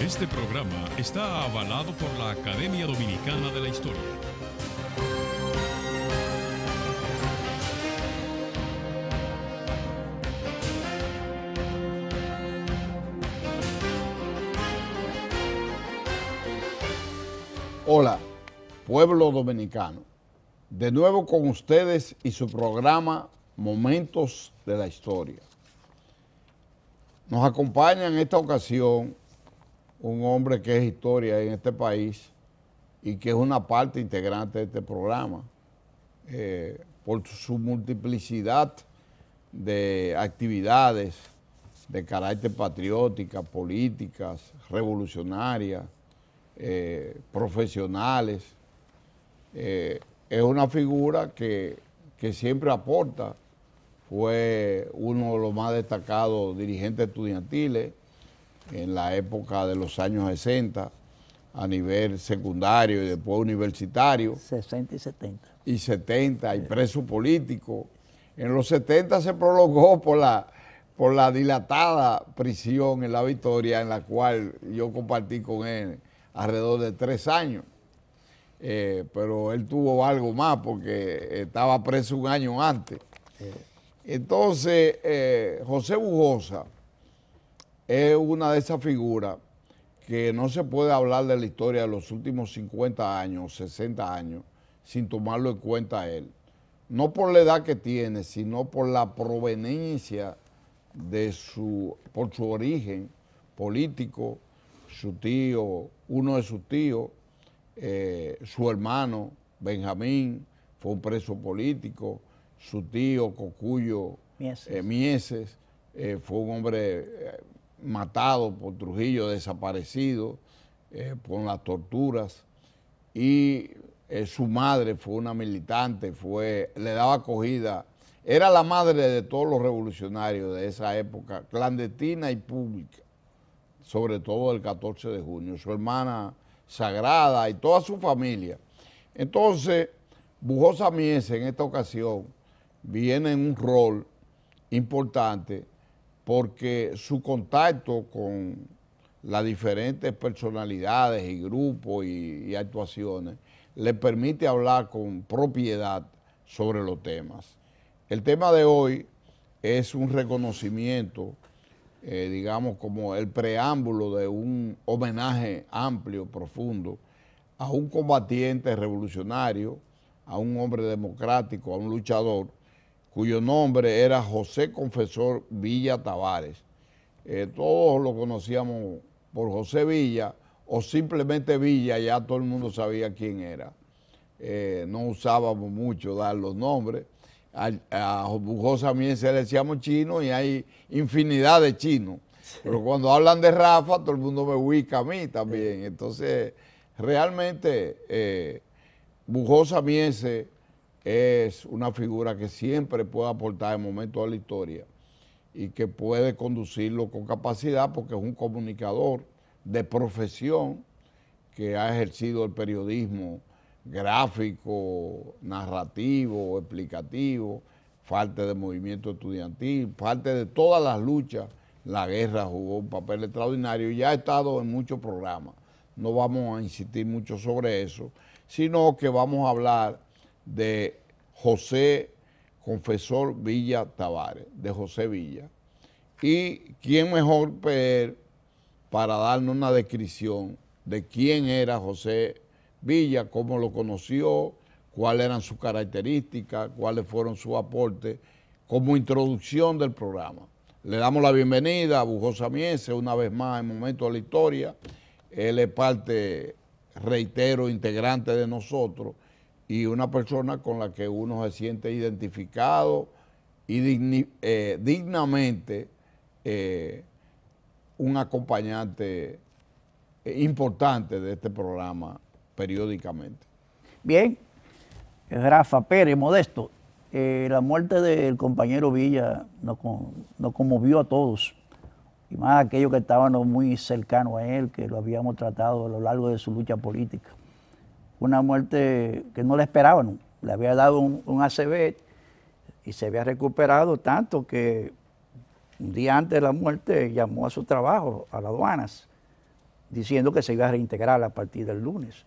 Este programa está avalado por la Academia Dominicana de la Historia. Hola, pueblo dominicano. De nuevo con ustedes y su programa Momentos de la Historia. Nos acompaña en esta ocasión un hombre que es historia en este país y que es una parte integrante de este programa, eh, por su multiplicidad de actividades de carácter patriótica, políticas, revolucionarias, eh, profesionales. Eh, es una figura que, que siempre aporta. Fue uno de los más destacados dirigentes estudiantiles, en la época de los años 60 a nivel secundario y después universitario. 60 y 70. Y 70, y preso político. En los 70 se prolongó por la, por la dilatada prisión en la Victoria, en la cual yo compartí con él alrededor de tres años. Eh, pero él tuvo algo más porque estaba preso un año antes. Entonces, eh, José Bujosa es una de esas figuras que no se puede hablar de la historia de los últimos 50 años, 60 años, sin tomarlo en cuenta él. No por la edad que tiene, sino por la proveniencia de su, por su origen político, su tío, uno de sus tíos, eh, su hermano Benjamín fue un preso político, su tío Cocuyo Mieses, eh, eh, fue un hombre matado por Trujillo, desaparecido, eh, por las torturas, y eh, su madre fue una militante, fue, le daba acogida, era la madre de todos los revolucionarios de esa época, clandestina y pública, sobre todo el 14 de junio, su hermana sagrada y toda su familia. Entonces, Bujosa Mies en esta ocasión viene en un rol importante porque su contacto con las diferentes personalidades y grupos y, actuaciones le permite hablar con propiedad sobre los temas. El tema de hoy es un reconocimiento, eh, digamos, como el preámbulo de un homenaje amplio, profundo, a un combatiente revolucionario, a un hombre democrático, a un luchador, cuyo nombre era José Confesor Villa Tavares. Eh, todos lo conocíamos por José Villa o simplemente Villa, ya todo el mundo sabía quién era. Eh, no usábamos mucho dar los nombres. A, Bujosa Miense le decíamos chino y hay infinidad de chinos. Pero cuando hablan de Rafa, todo el mundo me ubica a mí también. Entonces, realmente, eh, Bujosa Miese es una figura que siempre puede aportar en momentos a la historia y que puede conducirlo con capacidad porque es un comunicador de profesión que ha ejercido el periodismo gráfico, narrativo, explicativo, falta de movimiento estudiantil, parte de todas las luchas, la guerra jugó un papel extraordinario y ya ha estado en muchos programas. No vamos a insistir mucho sobre eso, sino que vamos a hablar de José Confesor Villa Tavares, de José Villa. ¿Y quién mejor para darnos una descripción de quién era José Villa, cómo lo conoció, cuáles eran sus características, cuáles fueron sus aportes, como introducción del programa. Le damos la bienvenida a Bujosa Miese una vez más en Momento de la Historia. Él es parte, reitero, integrante de nosotros y una persona con la que uno se siente identificado y eh, dignamente eh, un acompañante importante de este programa periódicamente. Bien, Rafa Pérez, modesto, eh, la muerte del compañero Villa nos, nos, conmovió a todos, y más a aquellos que estábamos muy cercanos a él, que lo habíamos tratado a lo largo de su lucha política una muerte que no le esperaban. Le había dado un, acb y se había recuperado tanto que un día antes de la muerte llamó a su trabajo, a las aduanas, diciendo que se iba a reintegrar a partir del lunes.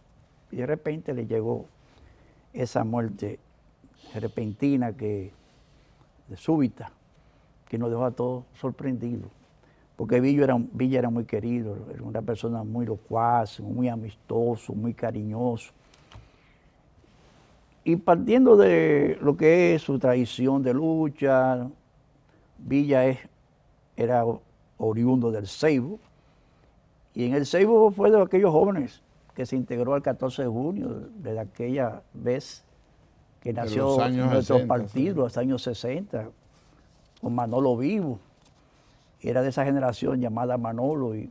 Y de repente le llegó esa muerte repentina que de súbita que nos dejó a todos sorprendidos. Porque Villa era, Villa era muy querido, era una persona muy locuaz, muy amistoso, muy cariñoso. Y partiendo de lo que es su tradición de lucha, Villa era oriundo del Ceibo, y en el Ceibo fue de aquellos jóvenes que se integró el 14 de junio, desde aquella vez que nació nuestro partido, hasta los años 60, con Manolo Vivo. Era de esa generación llamada Manolo. Y,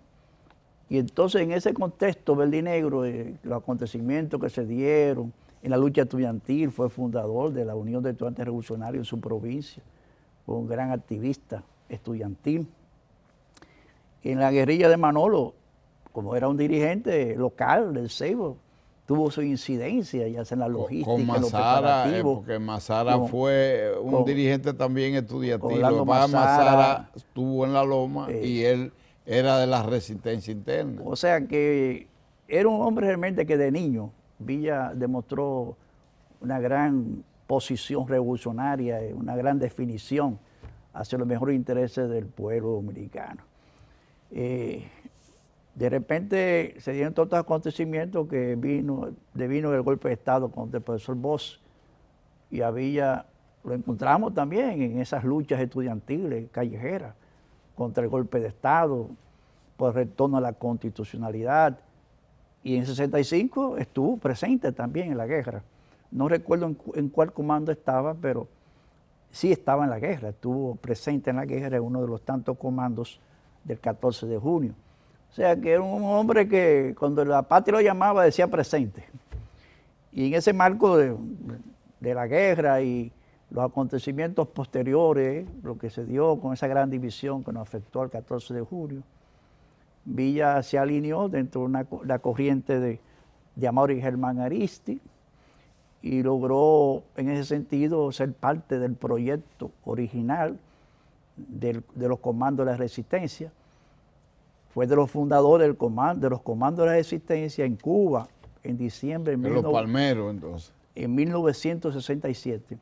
entonces en ese contexto verdinegro, negro, eh, los acontecimientos que se dieron, en la lucha estudiantil, fue fundador de la Unión de Estudiantes Revolucionarios en su provincia, fue un gran activista estudiantil. En la guerrilla de Manolo, como era un dirigente local del Seibo, tuvo su incidencia, ya sea en la logística, con Mazara, en eh, porque Mazara fue un dirigente también estudiantil. la Mazara, estuvo en la loma eh, y él era de la resistencia interna. O sea que era un hombre realmente que de niño Villa demostró una gran posición revolucionaria, una gran definición hacia los mejores intereses del pueblo dominicano. Eh, de repente se dieron todos estos acontecimientos que vino, vino el golpe de Estado contra el profesor Bosch y a Villa lo encontramos también en esas luchas estudiantiles, callejeras, contra el golpe de Estado, por el retorno a la constitucionalidad, y en 65 estuvo presente también en la guerra. No recuerdo en, cuál comando estaba, pero sí estaba en la guerra, estuvo presente en la guerra en uno de los tantos comandos del 14 de junio. O sea que era un hombre que cuando la patria lo llamaba decía presente. Y en ese marco de, de la guerra y los acontecimientos posteriores, lo que se dio con esa gran división que nos afectó al 14 de junio, Villa se alineó dentro de la corriente de, de y Germán Aristi y logró en ese sentido ser parte del proyecto original de los comandos de la resistencia. Fue de los fundadores del comando, de los comandos de la resistencia en Cuba en diciembre de, los Palmeros entonces. En 1967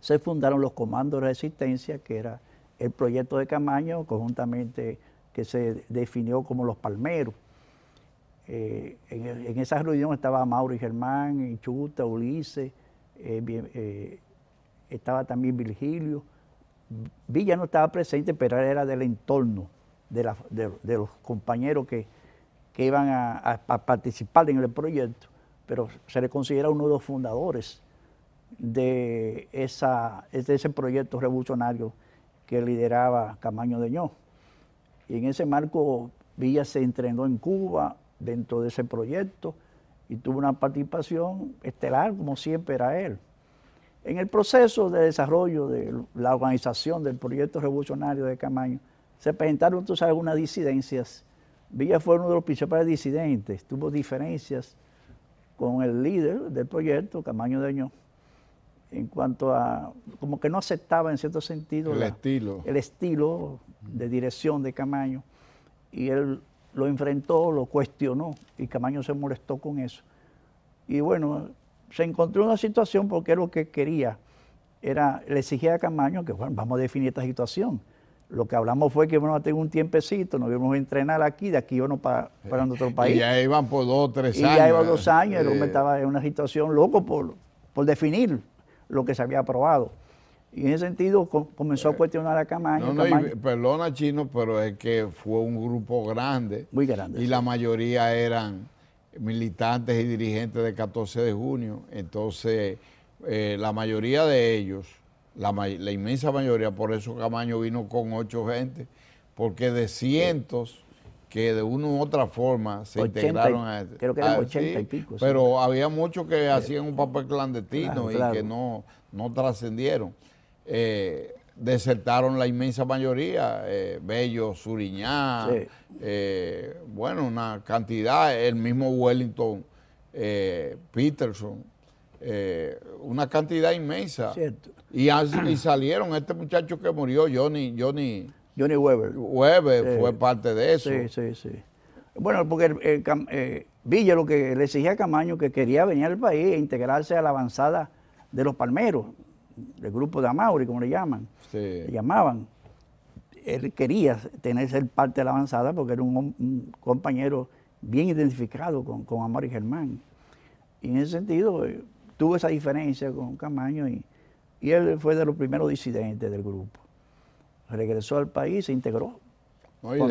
se fundaron los comandos de la resistencia, que era el proyecto de Camaño, conjuntamente que se definió como los palmeros. Eh, en, esa reunión estaba Mauro y Germán, Chuta, Ulises, eh, eh, estaba también Virgilio. Villa no estaba presente, pero era del entorno de, los compañeros que, iban a, participar en el proyecto, pero se le considera uno de los fundadores de, de ese proyecto revolucionario que lideraba Camaño de Ño. Y en ese marco Villa se entrenó en Cuba dentro de ese proyecto y tuvo una participación estelar como siempre era él. En el proceso de desarrollo de la organización del proyecto revolucionario de Camaño, se presentaron, entonces algunas disidencias. Villa fue uno de los principales disidentes, tuvo diferencias con el líder del proyecto, Camaño Deño, en cuanto a, como que no aceptaba en cierto sentido el estilo. El estilo de dirección de Camaño, y él lo enfrentó, lo cuestionó, y Camaño se molestó con eso. Y bueno, se encontró una situación porque lo que quería era, le exigía a Camaño que, bueno, vamos a definir esta situación. Lo que hablamos fue que bueno, a tener un tiempecito, nos íbamos a entrenar aquí, de aquí uno para, para nuestro país. Y ya iban por dos tres años. Y ya iban dos años, el hombre estaba en una situación loco por, por definir lo que se había aprobado. Y en ese sentido comenzó a eh, cuestionar a Camaño. No, no, perdona, Chino, pero es que fue un grupo grande. Muy grande. Y la mayoría eran militantes y dirigentes del 14 de junio. Entonces, eh, la mayoría de ellos, la, inmensa mayoría, por eso Camaño vino con ocho gente, porque de cientos que de una u otra forma se integraron a... Creo que Pero había muchos que eh, hacían un papel clandestino y que no, no trascendieron. Eh, desertaron la inmensa mayoría, eh, Bello, Suriñá, eh, bueno, una cantidad, el mismo Wellington, Peterson, una cantidad inmensa. Y, salieron, este muchacho que murió, Johnny, Johnny, Johnny Weber. Weber fue parte de eso. Sí, sí, sí. Bueno, porque Villa lo que le exigía a Camaño que quería venir al país e integrarse a la avanzada de los palmeros el grupo de Amauri, como le llaman, llamaban. Él quería tener ser parte de la avanzada porque era un, compañero bien identificado con, con Amauri Germán. Y en ese sentido, eh, tuvo esa diferencia con Camaño y, él fue de los primeros disidentes del grupo. Regresó al país, se integró después,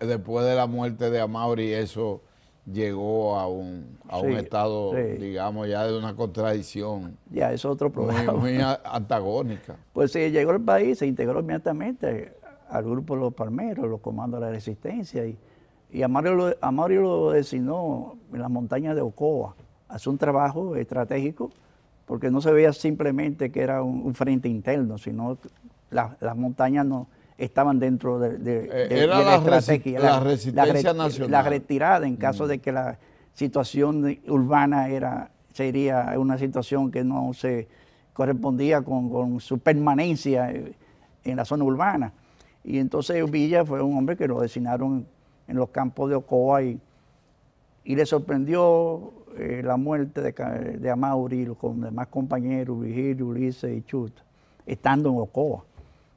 después de la muerte de Amauri, eso llegó a un, a un estado, digamos, ya de una contradicción. Ya, es otro problema. Muy, antagónica. Pues sí, llegó al país, se integró inmediatamente al grupo de los palmeros, los comandos de la resistencia, y, y a, Mario lo, a designó en las montañas de Ocoa, hace un trabajo estratégico, porque no se veía simplemente que era un, frente interno, sino las montañas no estaban dentro de, eh, la, estrategia. La, nacional. La retirada en caso mm. de que la situación urbana era sería una situación que no se correspondía con, su permanencia en la zona urbana. Y entonces Villa fue un hombre que lo designaron en los campos de Ocoa y, le sorprendió eh, la muerte de, de Amauri con demás compañeros, Virgilio, Ulises y Chut, estando en Ocoa.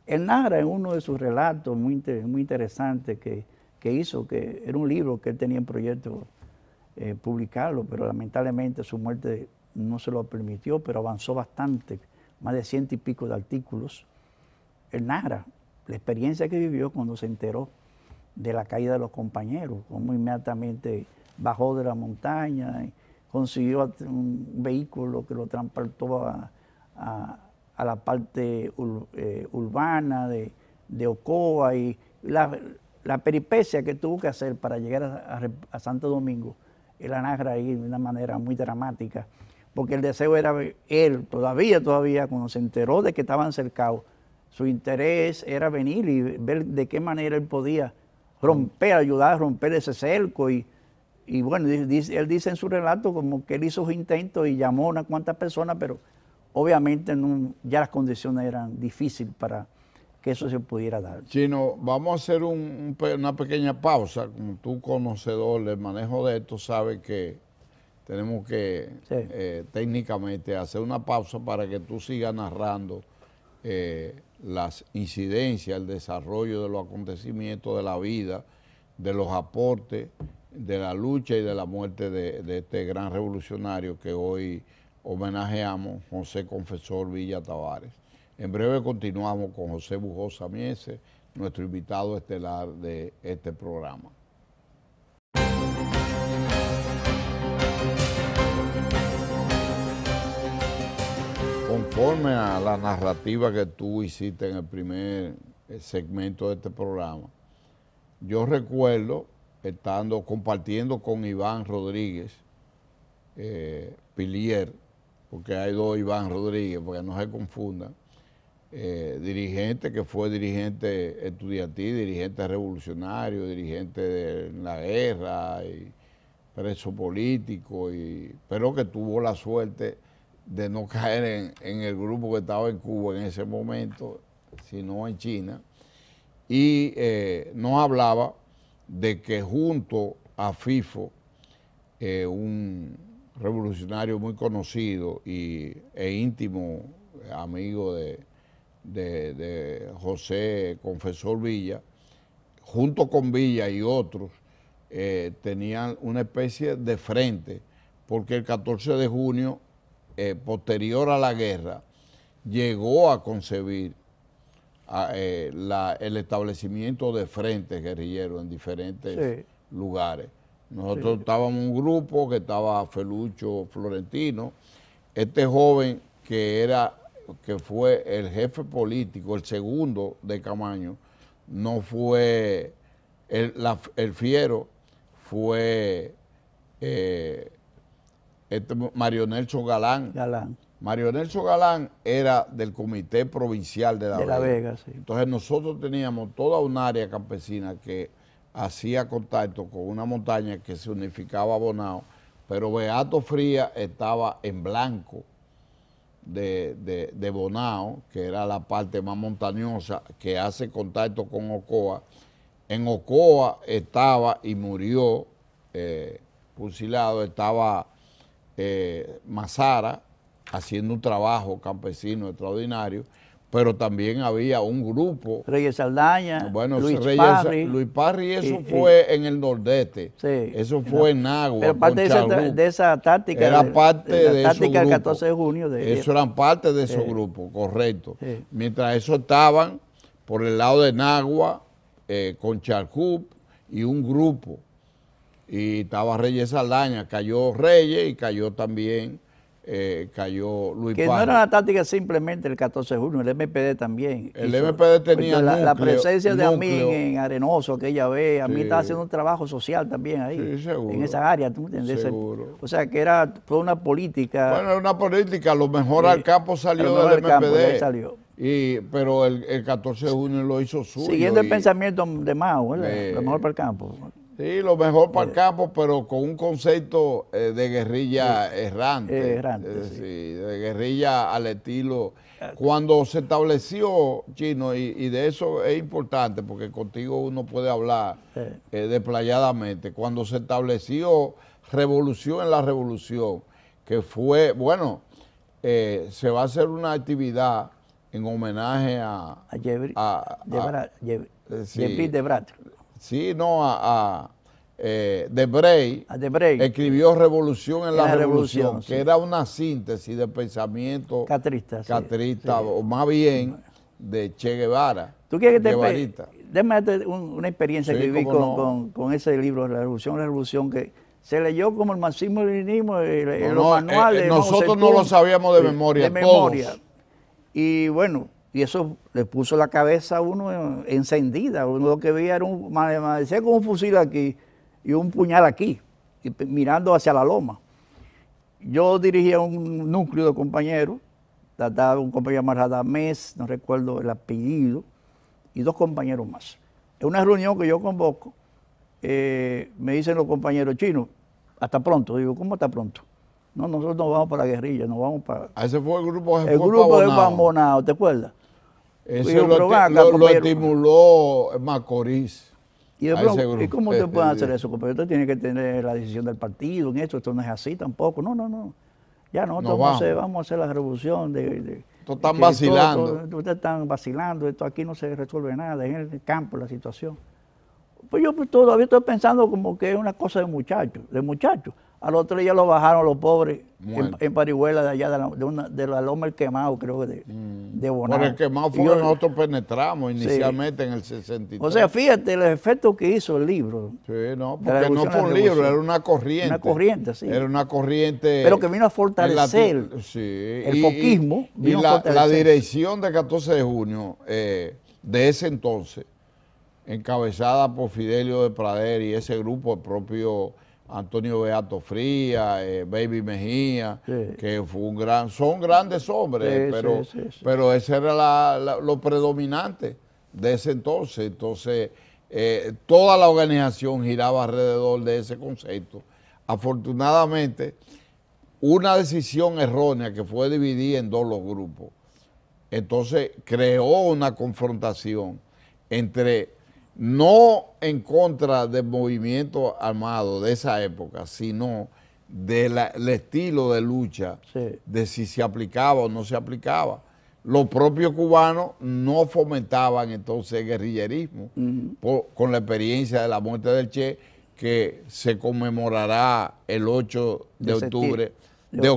El narra en uno de sus relatos muy, interesantes que, hizo, que era un libro que él tenía en proyecto eh, publicarlo, pero lamentablemente su muerte no se lo permitió, pero avanzó bastante, más de ciento y pico de artículos. El narra la experiencia que vivió cuando se enteró de la caída de los compañeros, cómo inmediatamente bajó de la montaña, y consiguió un vehículo que lo transportó a a la parte eh, urbana de, Ocoa y la, la, peripecia que tuvo que hacer para llegar a, Santo Domingo, el anagra ahí de una manera muy dramática, porque el deseo era él, todavía, todavía, cuando se enteró de que estaban cercados, su interés era venir y ver de qué manera él podía romper, ayudar a romper ese cerco y, y bueno, él dice en su relato como que él hizo sus intentos y llamó a unas cuantas personas, pero obviamente ya las condiciones eran difíciles para que eso se pudiera dar. Chino, vamos a hacer una pequeña pausa. Como tú, conocedor del manejo de esto, sabes que tenemos que eh, técnicamente hacer una pausa para que tú sigas narrando eh, las incidencias, el desarrollo de los acontecimientos de la vida, de los aportes, de la lucha y de la muerte de este gran revolucionario que hoy homenajeamos José Confesor Villa Tavares. En breve continuamos con José Bujosa Mieses, nuestro invitado estelar de este programa. Conforme a la narrativa que tú hiciste en el primer eh, segmento de este programa, yo recuerdo estando compartiendo con Iván Rodríguez eh, Pilier porque hay dos Iván Rodríguez, porque no se confundan, eh, dirigente que fue dirigente estudiantil, dirigente revolucionario, dirigente de la guerra, y preso político, pero que tuvo la suerte de no caer en, el grupo que estaba en Cuba en ese momento, sino en China, y eh, nos hablaba de que junto a FIFO, eh, un, revolucionario muy conocido y, e íntimo amigo de, José Confesor Villa, junto con Villa y otros, eh, tenían una especie de frente, porque el 14 de junio, eh, posterior a la guerra, llegó a concebir eh, el establecimiento de frentes guerrilleros en diferentes lugares. Nosotros estábamos estábamos un grupo que estaba Felucho Florentino, este joven que era que fue el jefe político, el segundo de Camaño, no fue el, fiero, fue eh, este Galán. Galán. Mario Galán era del Comité Provincial de La Vega. Entonces nosotros teníamos toda un área campesina que hacía contacto con una montaña que se unificaba a Bonao, pero Beato Fría estaba en blanco de, Bonao, que era la parte más montañosa, que hace contacto con Ocoa. En Ocoa estaba y murió eh, fusilado, estaba eh, Mazara haciendo un trabajo campesino extraordinario pero también había un grupo. Reyes Aldaña, bueno, Luis Reyes, Luis Parry eso fue en el Nordeste. Sí, eso fue en Nagua. Pero parte de esa, táctica. Era parte de, táctica del 14 de junio. De, eso eran parte de esos grupos, correcto. Mientras eso estaban por el lado de Nagua, eh, con Charcup y un grupo. Y estaba Reyes Aldaña, cayó Reyes y cayó también eh, cayó Luis Que no era una táctica simplemente el 14 de junio, el MPD también. El MPD tenía la, presencia de Amin en Arenoso, que ella ve, Amin sí. estaba haciendo un trabajo social también ahí, en esa área, ¿tú O sea, que era fue una política. Bueno, era una política, lo mejor al campo salió del MPD. Y, pero el, el, 14 de junio lo hizo suyo. Siguiendo el pensamiento de Mao, lo mejor para el campo. Sí, lo mejor para el campo, pero con un concepto eh, de guerrilla errante. Eh, eh, de guerrilla al estilo. Ah, cuando se estableció, Chino, y, de eso es importante, porque contigo uno puede hablar desplayadamente, cuando se estableció Revolución en la Revolución, que fue, bueno, se va a hacer una actividad en homenaje a... A, Jeffrey, a, de Sí, no, a, a eh, Debray, escribió Revolución en, la, Revolución, que era una síntesis de pensamiento catrista, catrista o más bien de Che Guevara. ¿Tú quieres que te Déjame una experiencia que viví con, ese libro, La Revolución, la Revolución, que se leyó como el marxismo y el, eh, eh, los eh, manuales. nosotros no lo sabíamos de memoria, de memoria. Y bueno, y eso le puso la cabeza a uno encendida. Uno lo que veía era un, con un fusil aquí y un puñal aquí, mirando hacia la loma. Yo dirigía un núcleo de compañeros, un compañero llamado Radamés, no recuerdo el apellido, y dos compañeros más. En una reunión que yo convoco, eh, me dicen los compañeros chinos, hasta pronto. Digo, ¿cómo hasta pronto? No, nosotros no vamos para la guerrilla, no vamos para... Ah, ese fue el grupo de El grupo de ¿te acuerdas? Eso lo, estimuló Macorís. Y, cómo usted puede hacer eso, Usted tiene que tener la decisión del partido en esto, esto no es así tampoco. No, no, no. Ya nosotros no vamos. Vamos, a hacer, la revolución. De, están vacilando. ustedes están vacilando, esto aquí no se resuelve nada, en el campo la situación. Pues yo pues, todavía estoy pensando como que es una cosa de muchachos, de muchachos. Al otro día lo bajaron los pobres en, Parihuela de allá, de la, Loma El Quemado, creo que de, mm. el Quemado fue nosotros penetramos inicialmente en el 63. O sea, fíjate los efectos que hizo el libro. Sí, no, porque no fue un libro, era una corriente. Una corriente, sí. Era una corriente. Pero que vino a fortalecer el foquismo. Y, la, dirección de 14 de junio eh, de ese entonces, encabezada por Fidelio de Prader y ese grupo, el propio Antonio Beato Fría, eh, Baby Mejía, que fue un gran, son grandes hombres, pero, pero ese era lo predominante de ese entonces. Entonces, eh, toda la organización giraba alrededor de ese concepto. Afortunadamente, una decisión errónea que fue dividir en dos los grupos, entonces creó una confrontación entre no en contra del movimiento armado de esa época, sino del estilo de lucha, de si se aplicaba o no se aplicaba. Los propios cubanos no fomentaban entonces el guerrillerismo, con la experiencia de la muerte del Che, que se conmemorará el 8 de, octubre. De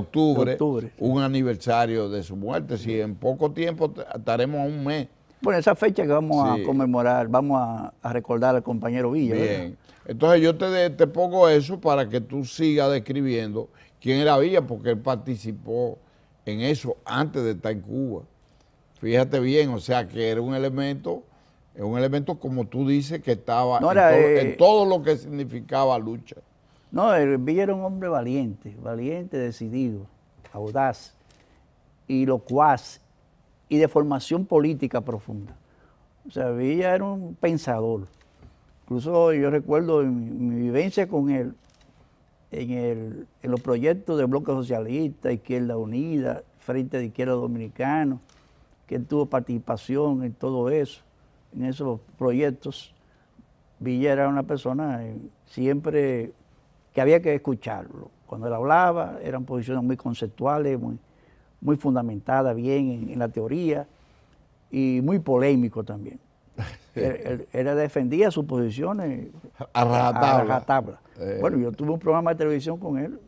un aniversario de su muerte. Si en poco tiempo estaremos a un mes bueno, esa fecha que vamos a conmemorar, vamos a, recordar al compañero Villa. Bien. Entonces yo te, pongo eso para que tú sigas describiendo quién era Villa, porque él participó en eso antes de estar en Cuba. Fíjate bien, o sea que era un elemento, un elemento como tú dices que estaba en, eh, todo, lo que significaba lucha. No, Villa era un hombre valiente, valiente, decidido, audaz y locuaz y de formación política profunda. O sea, Villa era un pensador. Incluso yo recuerdo mi, vivencia con él en, el, en, los proyectos de Bloque Socialista, Izquierda Unida, Frente de Izquierda Dominicano, que él tuvo participación en todo eso, en esos proyectos. Villa era una persona eh, siempre que había que escucharlo. Cuando él hablaba, eran posiciones muy conceptuales, muy, muy fundamentada bien en, la teoría y muy polémico también. él, defendía sus posiciones a rajatabla. Eh. Bueno, yo tuve un programa de televisión con él,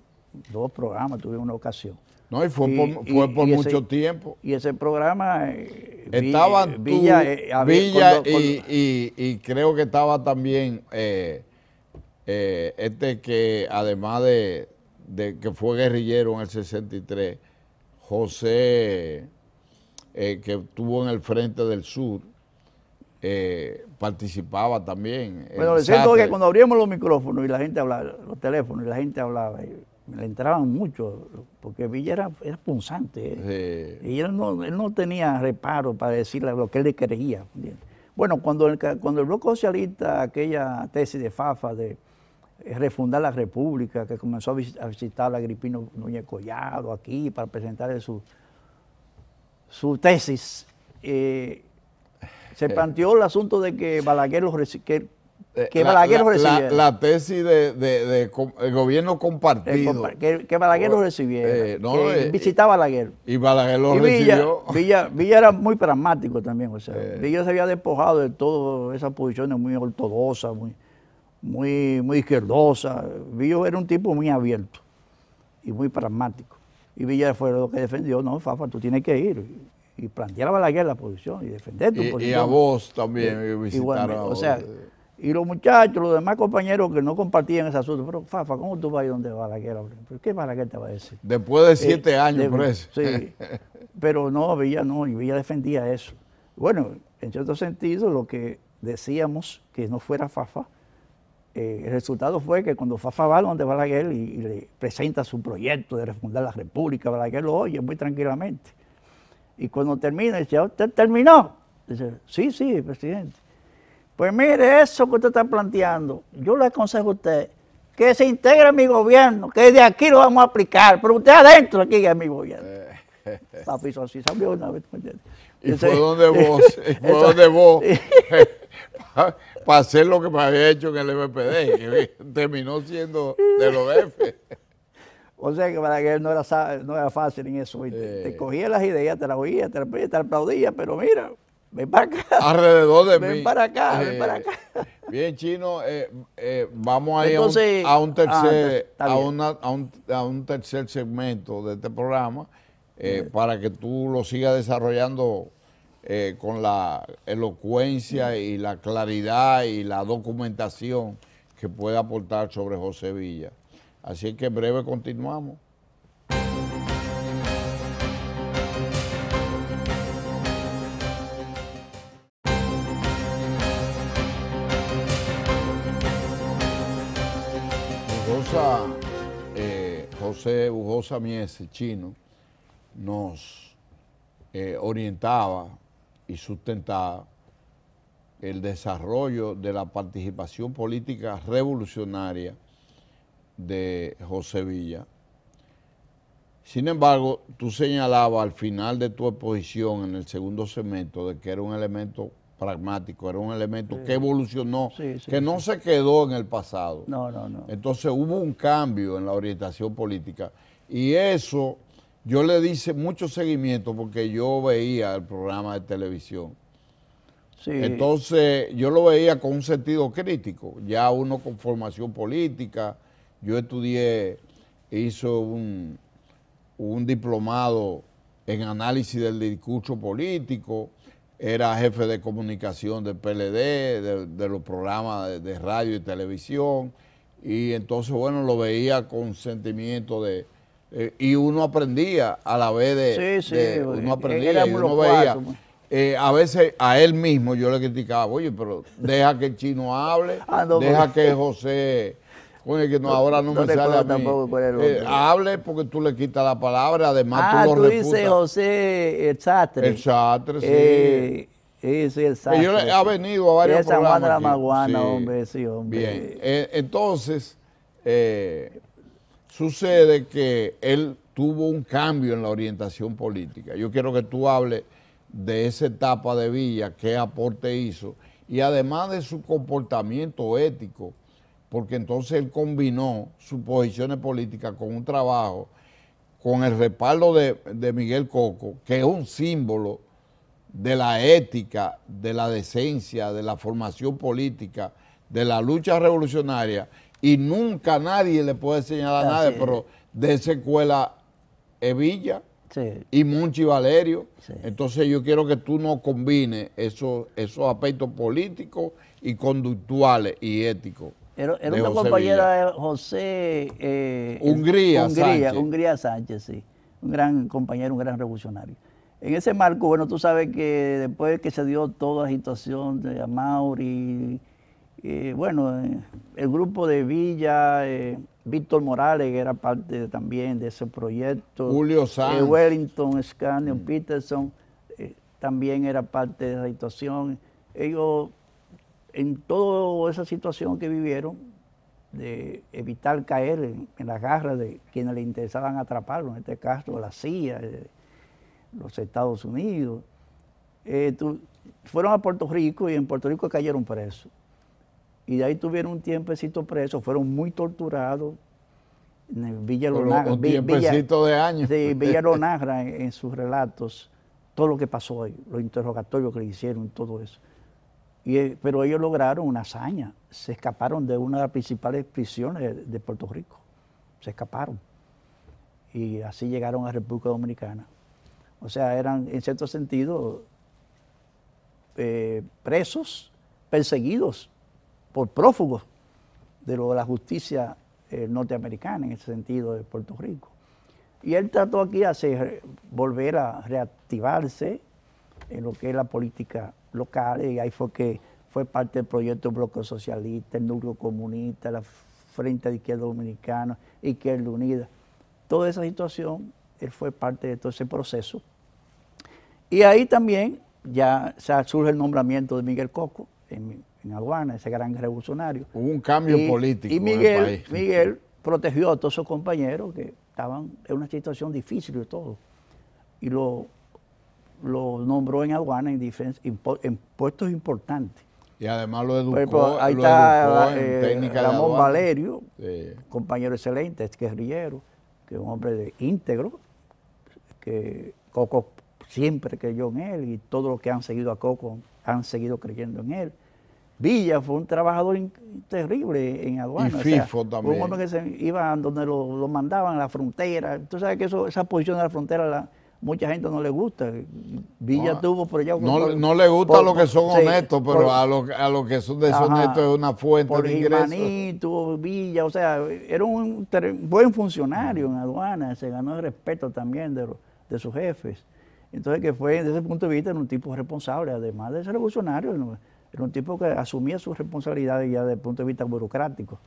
dos programas, tuve una ocasión. No, y fue por, mucho tiempo. Y ese programa... Eh, estaba Villa, eh, Villa y, creo que estaba también este que además de, de que fue guerrillero en el 63, José, eh, que estuvo en el Frente del Sur, eh, participaba también. Bueno, el cierto es que cuando abríamos los micrófonos y la gente hablaba, los teléfonos y la gente hablaba, le entraban mucho, porque Villa era, punzante. ¿eh? Y él no, él no, tenía reparo para decirle lo que él le creía. Bueno, cuando el, cuando el Bloque Socialista, aquella tesis de Fafa de refundar la República, que comenzó a visitar a Agripino Núñez Collado aquí para presentar su, su tesis. Eh, se eh. planteó el asunto de que Balaguer lo eh, que, la, Balaguer recibiera. La, tesis de, el gobierno compartido. que, Balaguer lo oh, recibía visitaba Balaguer. Y Balaguer lo recibió. Villa, era muy pragmático también, o sea, Villa se había despojado de todas esas posiciones muy ortodoxas, muy muy, muy izquierdosa. Villo era un tipo muy abierto y muy pragmático. Y Villa fue lo que defendió, no, Fafa, tú tienes que ir. Y plantear a Balaguer la posición y defender tu posición. Y a vos también, eh, visitar a O sea, y los muchachos, los demás compañeros que no compartían ese asunto, pero Fafa, ¿cómo tú vas a ir donde Balaguer? ¿Qué Balaguer te va a decir? Después de eh, siete años de, eso. Sí, pero no, Villa no, y Villa defendía eso. Bueno, en cierto sentido, lo que decíamos que no fuera Fafa, eh, el resultado fue que cuando Fafa va donde Balaguer y, le presenta su proyecto de refundar la República, Balaguer lo oye muy tranquilamente. Y cuando termina, dice, ¿usted terminó? Dice, sí, sí, presidente. Pues mire, eso que usted está planteando, yo le aconsejo a usted que se integre a mi gobierno, que de aquí lo vamos a aplicar, pero usted adentro aquí es mi gobierno. hizo eh. así, una vez. ¿Y por dónde vos? ¿Y por dónde vos? Ah, para hacer lo que me había hecho en el MPD, que terminó siendo de los F. O sea que para que no era, no era fácil en eso. Te, cogía las ideas, te las oía, te, te aplaudía, pero mira, ven para acá. Alrededor de mí. Ven para acá, ven para acá. Bien, Chino, eh, eh, vamos a, un, a, un, ah, tercer, a, un, a, un, tercer segmento de este programa eh, para que tú lo sigas desarrollando eh, con la elocuencia y la claridad y la documentación que puede aportar sobre José Villa. Así que en breve continuamos. Eh, José Ujosa Mies, chino, nos eh, orientaba y sustentada el desarrollo de la participación política revolucionaria de José Villa. Sin embargo, tú señalabas al final de tu exposición en el segundo segmento de que era un elemento pragmático, era un elemento que evolucionó, que no se quedó en el pasado. No, no, no. Entonces hubo un cambio en la orientación política y eso yo le hice mucho seguimiento porque yo veía el programa de televisión. Entonces yo lo veía con un sentido crítico, ya uno con formación política, yo estudié, hizo un, diplomado en análisis del discurso político, era jefe de comunicación del PLD, de, los programas de, radio y televisión, y entonces, bueno, lo veía con sentimiento de, eh, y uno aprendía a la vez de, sí, sí, de uno aprendía y uno veía. Pues. Eh, a veces a él mismo yo le criticaba, oye, pero deja que el chino hable, ah, deja pues. que José, oye, que ahora no, me sale a mí. eh, hable porque tú le quitas la palabra, además tú ah, lo tú dices José el Chatre. El Chatre, sí. Eh, sí, sí, el Chatre. Yo le, ha venido a varios programas. El de la Maguana, hombre, sí, hombre. Bien, entonces... Eh, Sucede que él tuvo un cambio en la orientación política. Yo quiero que tú hables de esa etapa de Villa, qué aporte hizo, y además de su comportamiento ético, porque entonces él combinó sus posiciones políticas con un trabajo, con el respaldo de, de Miguel Coco, que es un símbolo de la ética, de la decencia, de la formación política, de la lucha revolucionaria y nunca nadie le puede señalar a nadie, pero de esa escuela Evilla sí. y Monchi Valerio. Entonces yo quiero que tú no combines esos, aspectos políticos y conductuales y éticos. Era, una compañera de José... Eh, Hungría, Hungría, Sánchez. Hungría Sánchez, sí. Un gran compañero, un gran revolucionario. En ese marco, bueno, tú sabes que después que se dio toda la situación de Amauri bueno, eh, el grupo de Villa, eh, Víctor Morales, que era parte también de ese proyecto. Julio eh, Sánchez. Wellington, Scania, mm. Peterson, también era parte de la situación. Ellos, en toda esa situación que vivieron, de evitar caer en, las garras de quienes le interesaban atraparlo, en este caso la CIA, los Estados Unidos. fueron a Puerto Rico y en Puerto Rico cayeron presos. Y de ahí tuvieron un tiempecito preso, fueron muy torturados. En Villa Lonagra, un tiempecito de años. De Villa Lonagra, en, sus relatos, todo lo que pasó ahí, los interrogatorios que le hicieron, todo eso. Y, eh, pero ellos lograron una hazaña, se escaparon de una de las principales prisiones de, Puerto Rico, se escaparon. Y así llegaron a República Dominicana. O sea, eran en cierto sentido eh, presos, perseguidos por prófugos de lo de la justicia eh, norteamericana en ese sentido de Puerto Rico. Y él trató aquí de volver a reactivarse en lo que es la política local y ahí fue que fue parte del proyecto Bloque Socialista, el Núcleo Comunista, la Frente de Izquierda Dominicana, Izquierda Unida. Toda esa situación, él fue parte de todo ese proceso. Y ahí también ya surge el nombramiento de Miguel Coco en en Aduana, ese gran revolucionario. Hubo un cambio político. Y Miguel, en el país. Miguel protegió a todos sus compañeros que estaban en una situación difícil de todo. Y lo, nombró en Aduana en, puestos importantes. Y además lo educó, ahí está eh, Ramón Valerio, compañero excelente, es guerrillero, que es un hombre de íntegro, que Coco siempre creyó en él y todos los que han seguido a Coco han seguido creyendo en él. Villa fue un trabajador terrible en aduanas. Y FIFO también. Un hombre que se iba donde lo, mandaban, a la frontera. Tú sabes que eso, esa posición de la frontera, mucha gente no le gusta. Villa tuvo por ya No, le gusta lo a los que son honestos, pero a los a lo que son deshonestos es una fuente por de ingresos. tuvo Villa, o sea, era un buen funcionario en aduana se ganó el respeto también de, de sus jefes. Entonces, que fue, desde ese punto de vista, era un tipo responsable, además de ser revolucionario. Era un tipo que asumía sus responsabilidades ya desde el punto de vista burocrático.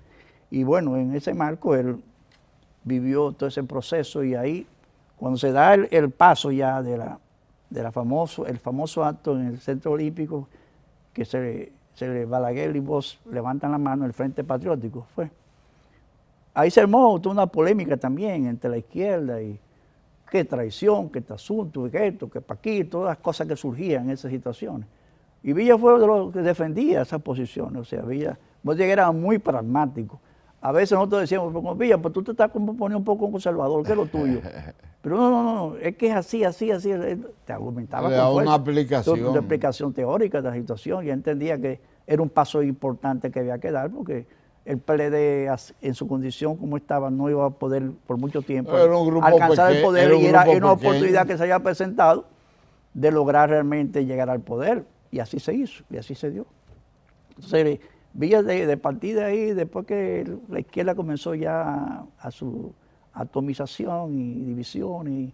Y bueno, en ese marco él vivió todo ese proceso y ahí, cuando se da el, paso ya de la, de la famoso, el famoso acto en el Centro Olímpico, que se, se Balaguer y vos levantan la mano, el Frente Patriótico fue. Ahí se armó toda una polémica también entre la izquierda y qué traición, qué asunto, qué esto, qué pa' aquí, todas las cosas que surgían en esas situaciones. Y Villa fue de los que defendía esas posiciones. O sea, Villa, llegué era muy pragmático. A veces nosotros decíamos, Villa, pues tú te estás poniendo un poco conservador, que es lo tuyo. Pero no, no, no, es que es así, así, así. Te argumentaba. Era una aplicación. Una explicación teórica de la situación. Y entendía que era un paso importante que había que dar porque el PLD en su condición como estaba no iba a poder por mucho tiempo alcanzar el poder y era, una oportunidad que se había presentado de lograr realmente llegar al poder. Y así se hizo, y así se dio. Entonces, Villa de, de partida ahí, después que la izquierda comenzó ya a, su atomización y división,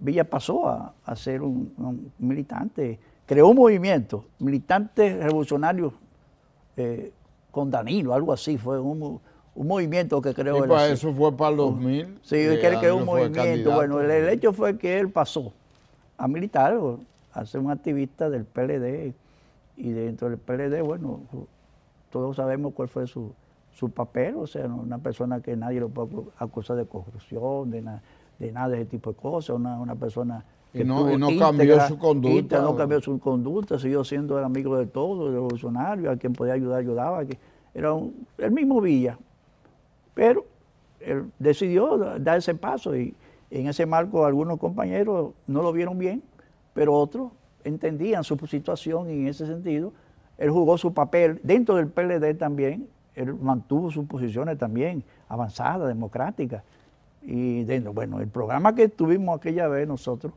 Villa pasó a, ser un, militante, creó un movimiento, militantes revolucionarios eh, con Danilo, algo así, fue un, movimiento que creó Para pues, eso fue para los 2000. Sí, que él creó un movimiento. Bueno, el, hecho fue que él pasó a militar, a ser un activista del PLD. Y dentro del PLD, bueno, todos sabemos cuál fue su, su papel, o sea, una persona que nadie lo puede acusar de corrupción, de, nada de ese tipo de cosas, una, persona que no, cambió su conducta. no cambió su conducta, siguió siendo el amigo de todos, el revolucionario, a quien podía ayudar, ayudaba. Que era el mismo Villa. Pero él decidió dar ese paso y en ese marco algunos compañeros no lo vieron bien pero otros entendían su situación y en ese sentido él jugó su papel dentro del PLD también, él mantuvo sus posiciones también avanzadas, democráticas. Y dentro, bueno, el programa que tuvimos aquella vez nosotros,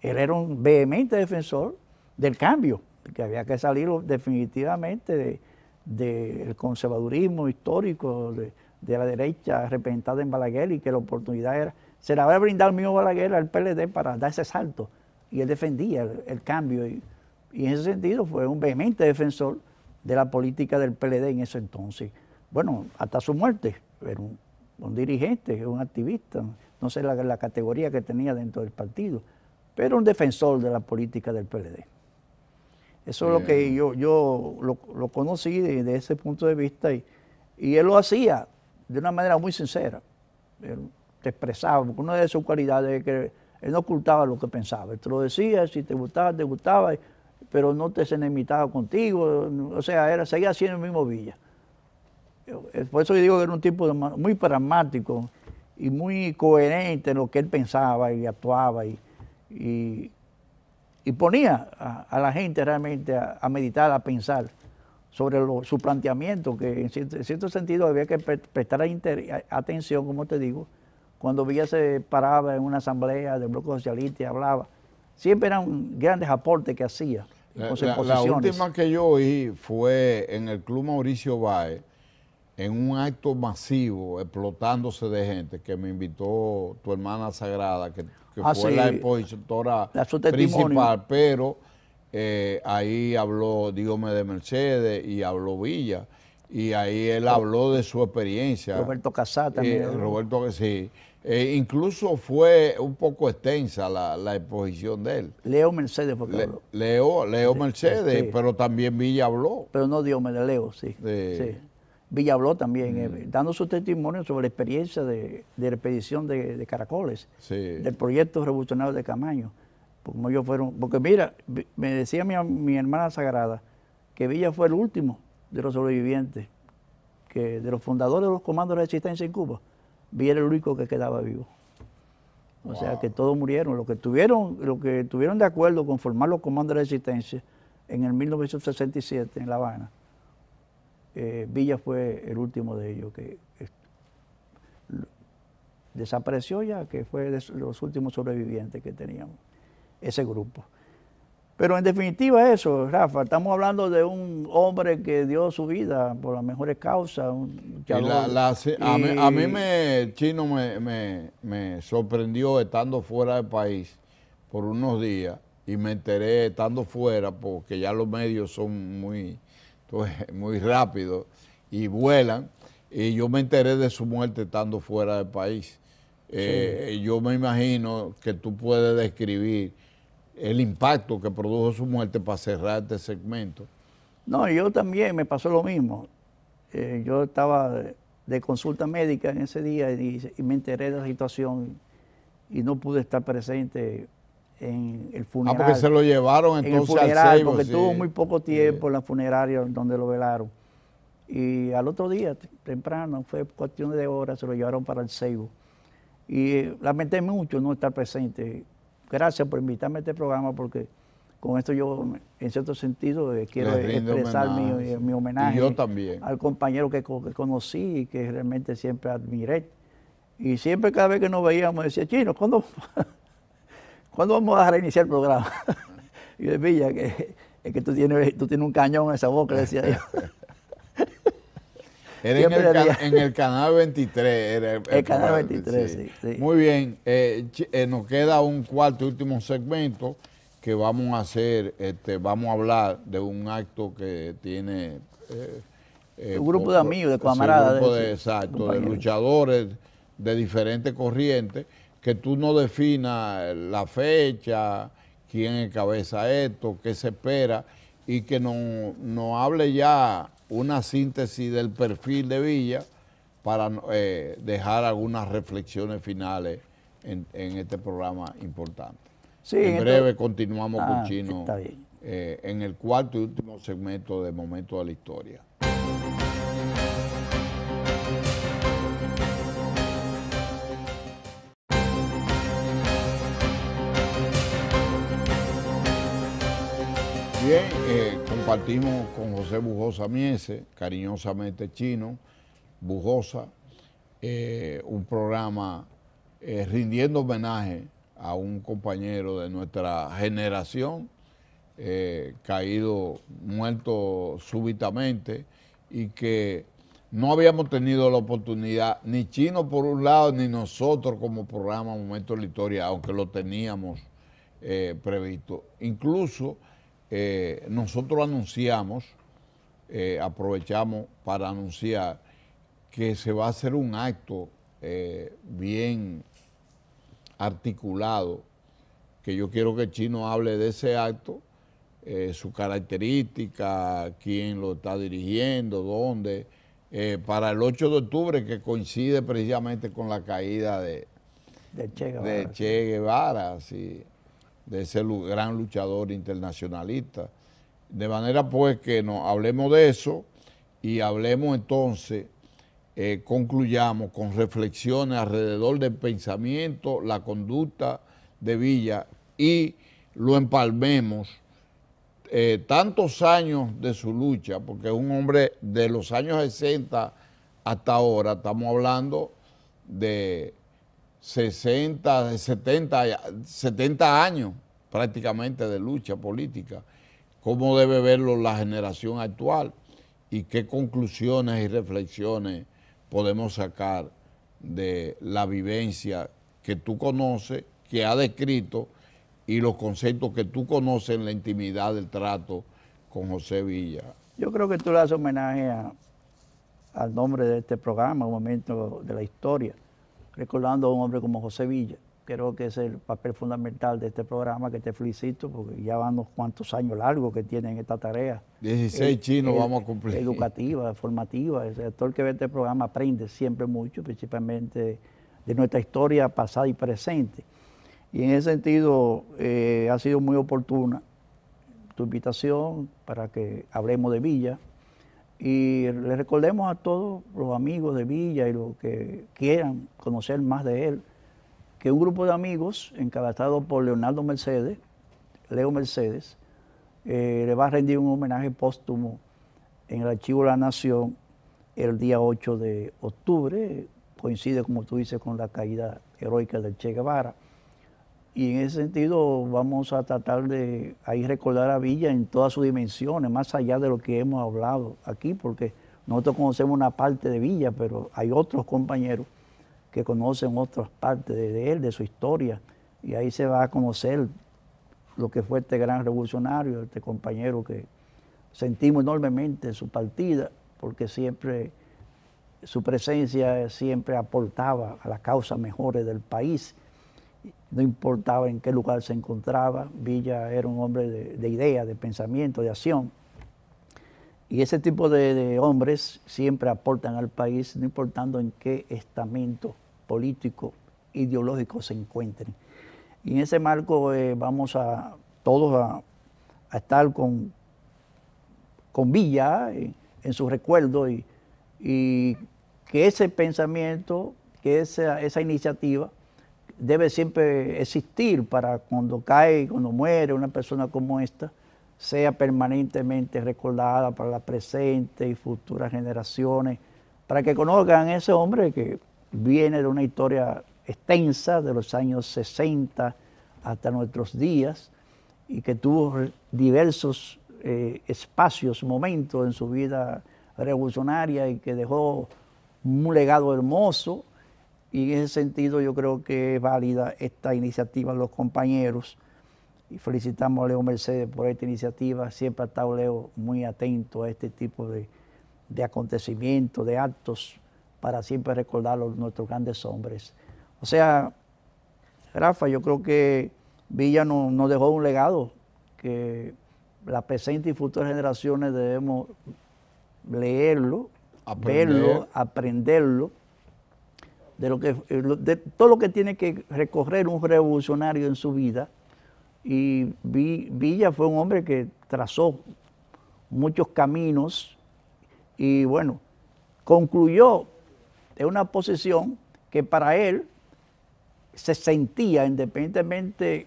él era un vehemente defensor del cambio, que había que salir definitivamente del conservadurismo histórico de, la derecha representada en Balaguer y que la oportunidad era, se la va a brindar el mismo Balaguer al PLD para dar ese salto y él defendía el, cambio. Y, en ese sentido fue un vehemente defensor de la política del PLD en ese entonces. Bueno, hasta su muerte, era un, dirigente, un activista, no sé la, categoría que tenía dentro del partido, pero un defensor de la política del PLD. Eso es lo que yo, yo lo, conocí desde ese punto de vista y, él lo hacía de una manera muy sincera. te expresaba, porque una de sus cualidades es que él no ocultaba lo que pensaba, él te lo decía, si te gustaba, te gustaba, pero no te se enemitaba contigo, o sea, era, seguía siendo el mismo Villa. Eh, por eso yo digo que era un tipo muy pragmático y muy coherente en lo que él pensaba y actuaba y, y, ponía a, la gente realmente a, meditar, a pensar sobre su planteamiento, que en cierto, sentido había que prestar atención, como te digo, cuando Villa se paraba en una asamblea del Bloco Socialista y hablaba, siempre eran grandes aportes que hacía. la, la, última que yo oí fue en el Club Mauricio Baez, en un acto masivo, explotándose de gente, que me invitó tu hermana sagrada, que, ah, fue la expositora principal, pero eh, ahí habló dígame, de Mercedes y habló Villa, y ahí él habló de su experiencia. Roberto Casá también. Roberto eh, Roberto, sí. Eh, incluso fue un poco extensa la, exposición de él. Leo Mercedes fue Leo, Leo Mercedes, pero también Villa habló. Pero no dio, me leo, sí. sí. Villa habló también, eh, mm. dando su testimonio sobre la experiencia de, la expedición de, caracoles, del proyecto revolucionario de Camaño. Como yo fueron, porque mira, me decía mi, mi hermana sagrada que Villa fue el último de los sobrevivientes, que de los fundadores de los comandos de resistencia en Cuba Villa era el único que quedaba vivo. O sea que todos murieron. Los que tuvieron, que estuvieron de acuerdo con formar los comandos de resistencia en el 1967 en La Habana, eh, Villa fue el último de ellos que, que eh, desapareció ya, que fue de los últimos sobrevivientes que teníamos, ese grupo. Pero en definitiva eso, Rafa, estamos hablando de un hombre que dio su vida por las mejores causas. a, mí, me, Chino me, sorprendió estando fuera del país por unos días y me enteré estando fuera porque ya los medios son muy, muy rápidos y vuelan y yo me enteré de su muerte estando fuera del país. Eh, yo me imagino que tú puedes describir el impacto que produjo su muerte para cerrar este segmento. No, yo también me pasó lo mismo. Eh, yo estaba de, consulta médica en ese día y, me enteré de la situación y no pude estar presente en el funeral. Ah, porque se lo llevaron entonces al Seibo, porque tuvo muy poco tiempo en la funeraria donde lo velaron. Y al otro día, temprano, fue cuestión de horas, se lo llevaron para el Seibo. Y eh, lamenté mucho no estar presente gracias por invitarme a este programa porque con esto yo, en cierto sentido, eh, quiero expresar Mi, homenaje eh, al compañero que, conocí y que realmente siempre admiré. Y siempre cada vez que nos veíamos decía, chino, ¿cuándo, ¿cuándo vamos a reiniciar el programa? y yo decía, Villa, que, es que tú tienes, tú tienes un cañón en esa boca, decía yo. Era en el, canal 23. Era el, canal 23, sí. Muy bien, eh, eh, nos queda un cuarto y último segmento que vamos a hacer, este, vamos a hablar de un acto que tiene... Eh, un grupo de amigos, de camaradas. Un grupo exacto, de luchadores de diferentes corrientes, que tú no definas la fecha, quién encabeza esto, qué se espera, y que nos no hable ya una síntesis del perfil de Villa para eh, dejar algunas reflexiones finales en, este programa importante. en breve continuamos con ah, Chino eh, en el cuarto y último segmento de Momento de la Historia. Bien, eh, Compartimos con José Bujosa Miese, cariñosamente chino, Bujosa, eh, un programa eh, rindiendo homenaje a un compañero de nuestra generación, eh, caído, muerto súbitamente, y que no habíamos tenido la oportunidad, ni Chino por un lado, ni nosotros como programa Momento de la Historia, aunque lo teníamos previsto. Incluso eh, nosotros anunciamos, eh, aprovechamos para anunciar que se va a hacer un acto eh, bien articulado, que yo quiero que Chino hable de ese acto, su característica, quién lo está dirigiendo, dónde, para el 8 de octubre que coincide precisamente con la caída de, Che Guevara. De che de ese gran luchador internacionalista. De manera pues que nos hablemos de eso y hablemos entonces, eh, concluyamos con reflexiones alrededor del pensamiento, la conducta de Villa y lo empalmemos eh, tantos años de su lucha, porque es un hombre de los años 60 hasta ahora, estamos hablando de 60, 70, 70 años prácticamente de lucha política, cómo debe verlo la generación actual y qué conclusiones y reflexiones podemos sacar de la vivencia que tú conoces, que ha descrito y los conceptos que tú conoces en la intimidad del trato con José Villa. Yo creo que tú le das homenaje al nombre de este programa, un momento de la historia recordando a un hombre como José Villa. Creo que es el papel fundamental de este programa, que te felicito, porque ya van unos cuantos años largos que tienen esta tarea. 16 chinos vamos a cumplir. Educativa, formativa. El sector que ve este programa aprende siempre mucho, principalmente de nuestra historia pasada y presente. Y en ese sentido eh, ha sido muy oportuna tu invitación para que hablemos de Villa, y le recordemos a todos los amigos de Villa y los que quieran conocer más de él, que un grupo de amigos, encabezado por Leonardo Mercedes, Leo Mercedes, eh, le va a rendir un homenaje póstumo en el Archivo de la Nación el día 8 de octubre, coincide, como tú dices, con la caída heroica del Che Guevara. Y en ese sentido vamos a tratar de ahí recordar a Villa en todas sus dimensiones, más allá de lo que hemos hablado aquí, porque nosotros conocemos una parte de Villa, pero hay otros compañeros que conocen otras partes de él, de su historia, y ahí se va a conocer lo que fue este gran revolucionario, este compañero que sentimos enormemente su partida, porque siempre su presencia siempre aportaba a las causas mejores del país no importaba en qué lugar se encontraba, Villa era un hombre de, idea, ideas, de pensamiento, de acción. Y ese tipo de, hombres siempre aportan al país, no importando en qué estamento político, ideológico se encuentren. Y en ese marco eh, vamos a todos a, estar con, con Villa eh, en su recuerdo y, que ese pensamiento, que esa iniciativa, debe siempre existir para cuando cae, cuando muere una persona como esta, sea permanentemente recordada para la presente y futuras generaciones, para que conozcan a ese hombre que viene de una historia extensa de los años 60 hasta nuestros días y que tuvo diversos eh, espacios, momentos en su vida revolucionaria y que dejó un legado hermoso y en ese sentido yo creo que es válida esta iniciativa de los compañeros. Y felicitamos a Leo Mercedes por esta iniciativa. Siempre ha estado Leo muy atento a este tipo de, acontecimientos, de actos, para siempre recordar a nuestros grandes hombres. O sea, Rafa, yo creo que Villa nos dejó un legado que las presentes y futuras generaciones debemos leerlo, verlo, aprenderlo de, lo que, eh, de todo lo que tiene que recorrer un revolucionario en su vida. Y Villa fue un hombre que trazó muchos caminos y bueno, concluyó en una posición que para él se sentía, independientemente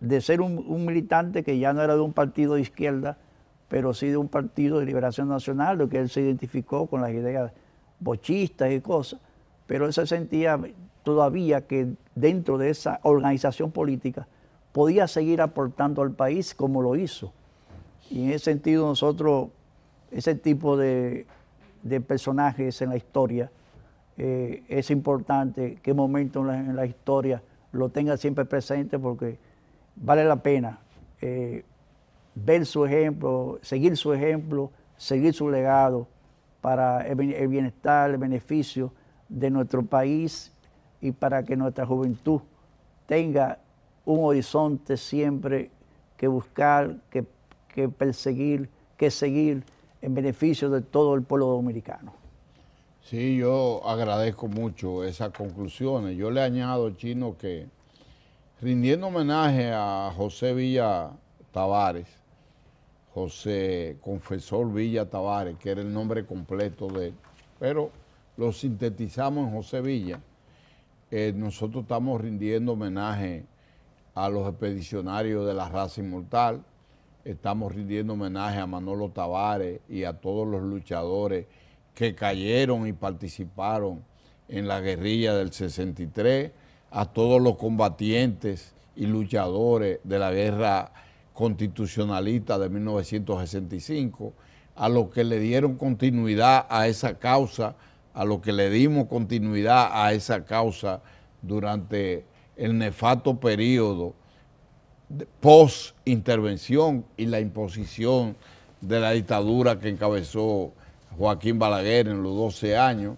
de ser un, un, militante que ya no era de un partido de izquierda, pero sí de un partido de liberación nacional, lo que él se identificó con las ideas bochistas y cosas, pero él se sentía todavía que dentro de esa organización política podía seguir aportando al país como lo hizo. Y en ese sentido nosotros, ese tipo de, personajes en la historia, eh, es importante que momento en la, en la, historia lo tenga siempre presente porque vale la pena eh, ver su ejemplo, seguir su ejemplo, seguir su legado para el bienestar, el beneficio de nuestro país y para que nuestra juventud tenga un horizonte siempre que buscar, que, perseguir, que seguir en beneficio de todo el pueblo dominicano. Sí, yo agradezco mucho esas conclusiones. Yo le añado, Chino, que rindiendo homenaje a José Villa Tavares, José Confesor Villa Tavares, que era el nombre completo de él, pero lo sintetizamos en José Villa. Eh, nosotros estamos rindiendo homenaje a los expedicionarios de la raza inmortal, estamos rindiendo homenaje a Manolo Tavares y a todos los luchadores que cayeron y participaron en la guerrilla del 63, a todos los combatientes y luchadores de la guerra constitucionalista de 1965, a los que le dieron continuidad a esa causa a lo que le dimos continuidad a esa causa durante el nefato periodo post-intervención y la imposición de la dictadura que encabezó Joaquín Balaguer en los 12 años.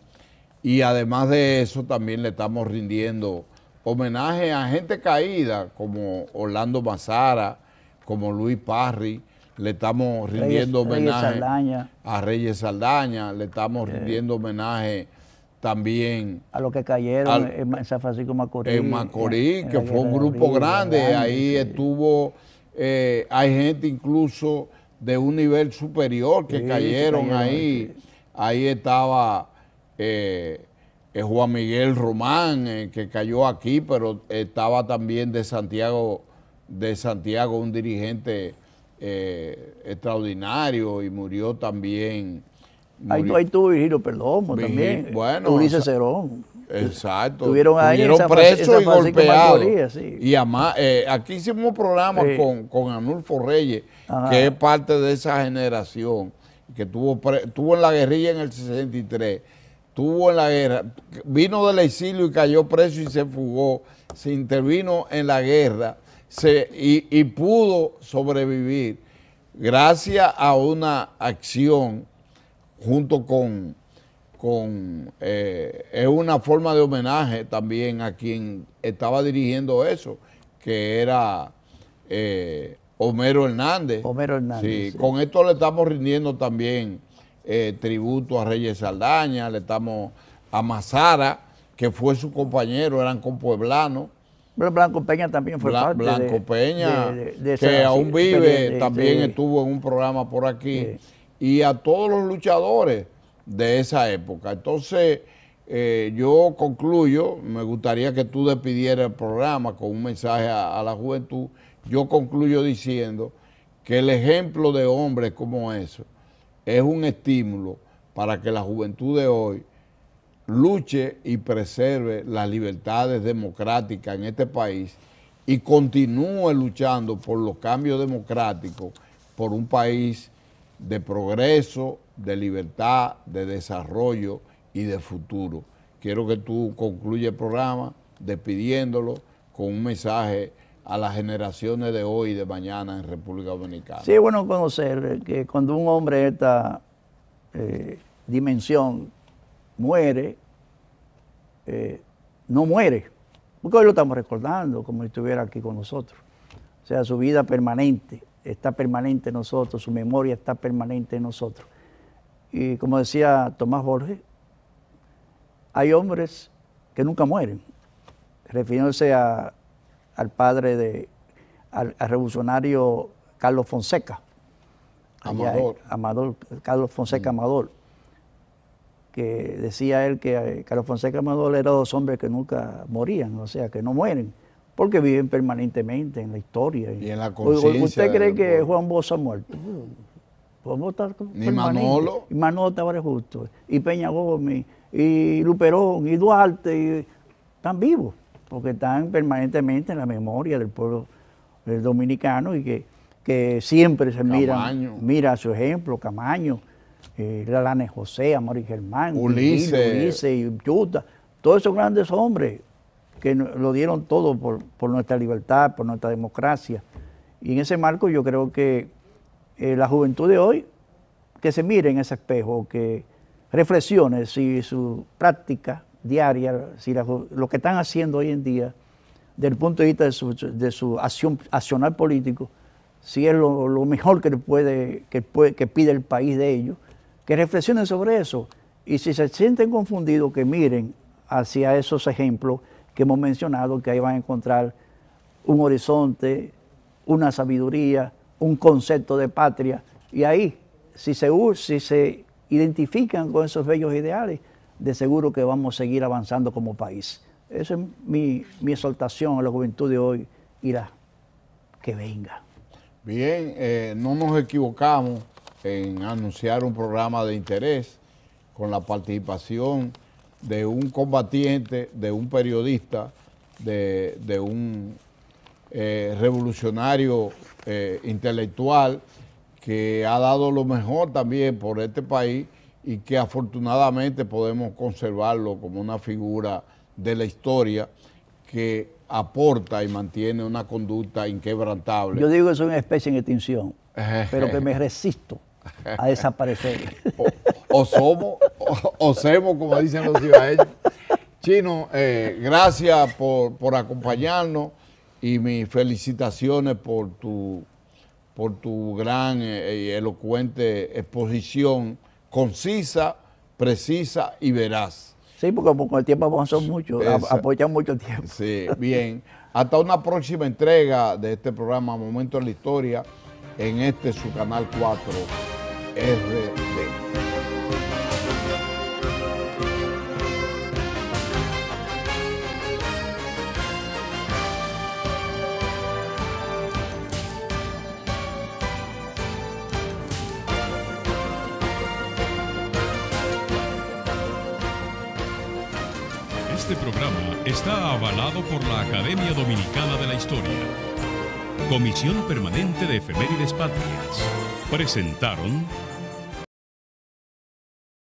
Y además de eso también le estamos rindiendo homenaje a gente caída como Orlando Mazara, como Luis Parry, le estamos rindiendo homenaje a Reyes Saldaña, le estamos rindiendo homenaje también a los que cayeron en San Francisco Macorís. En Macorís, que fue un grupo grande, ahí estuvo, eh, hay gente incluso de un nivel superior que cayeron, ahí, ahí estaba... Eh, eh, Juan Miguel Román, que cayó aquí, pero estaba también de Santiago, de Santiago un dirigente eh, extraordinario y murió también. Ahí, tú, ahí tuvo Virgilio Perdomo pues también. Bueno. Ulises Cerón. Exacto. tuvieron ahí esa presos y golpeado Y además, eh, aquí hicimos un programa con, con, Anulfo Reyes, que es parte de esa generación, que tuvo, tuvo en la guerrilla en el 63, tuvo en la guerra, vino del exilio y cayó preso y se fugó, se intervino en la guerra y, pudo sobrevivir gracias a una acción junto con, con eh, es una forma de homenaje también a quien estaba dirigiendo eso, que era eh, Homero Hernández. Homero Hernández. Con esto le estamos rindiendo también eh, tributo a Reyes Saldaña, le estamos a Mazara, que fue su compañero, eran compueblanos, Blanco Peña también fue Blanco Peña, que aún vive, también estuvo en un programa por aquí. Y a todos los luchadores de esa época. Entonces, eh, yo concluyo, me gustaría que tú despidieras el programa con un mensaje a, a la juventud. Yo concluyo diciendo que el ejemplo de hombres como eso es un estímulo para que la juventud de hoy luche y preserve las libertades democráticas en este país y continúe luchando por los cambios democráticos, por un país de progreso, de libertad, de desarrollo y de futuro. Quiero que tú concluyas el programa despidiéndolo con un mensaje a las generaciones de hoy y de mañana en República Dominicana. Sí, bueno conocer que cuando un hombre de esta eh, dimensión muere, eh, no muere, porque hoy lo estamos recordando como si estuviera aquí con nosotros. O sea, su vida permanente está permanente en nosotros, su memoria está permanente en nosotros. Y como decía Tomás Borges, hay hombres que nunca mueren, refiriéndose al padre de, al, revolucionario Carlos Fonseca. Amador, Carlos Fonseca Amador que decía él que Carlos eh, Fonseca Manolo era dos hombres que nunca morían, o sea, que no mueren, porque viven permanentemente en la historia. Y en la conciencia. ¿Usted cree que Juan Bosa ha muerto? Juan Manolo. Y Manolo Justo, y Peña Gómez, y Luperón, y Duarte, están vivos, porque están permanentemente en la memoria del pueblo dominicano y que, siempre se mira, mira su ejemplo, Camaño eh, la Lane José, Amor y Germán, Ulises, Ulises Yuta, todos esos grandes hombres que lo dieron todo por, nuestra libertad, por nuestra democracia. Y en ese marco yo creo que eh, la juventud de hoy, que se mire en ese espejo, que reflexione si su práctica diaria, si lo que están haciendo hoy en día, desde el punto de vista de su, acción, accionar político, si es lo, mejor que, puede, que, puede, que pide el país de ellos, que reflexionen sobre eso y si se sienten confundidos, que miren hacia esos ejemplos que hemos mencionado, que ahí van a encontrar un horizonte, una sabiduría, un concepto de patria. Y ahí, si se, si se identifican con esos bellos ideales, de seguro que vamos a seguir avanzando como país. Esa es mi, mi a la juventud de hoy y que venga. Bien, eh, no nos equivocamos en anunciar un programa de interés con la participación de un combatiente, de un periodista, de, un eh, revolucionario eh, intelectual que ha dado lo mejor también por este país y que afortunadamente podemos conservarlo como una figura de la historia que aporta y mantiene una conducta inquebrantable. Yo digo que soy una especie en extinción, pero que me resisto a desaparecer. O, somos, o, como dicen los ciudadanos. Chino, eh, gracias por, acompañarnos y mis felicitaciones por tu, por tu gran eh, eh, y elocuente exposición, concisa, precisa y veraz. Sí, porque con el tiempo avanzó mucho, apoya mucho tiempo. Sí, bien. Hasta una próxima entrega de este programa Momento de la Historia en este su canal 4. Este programa está avalado por la Academia Dominicana de la Historia. Comisión Permanente de Efemérides Patrias presentaron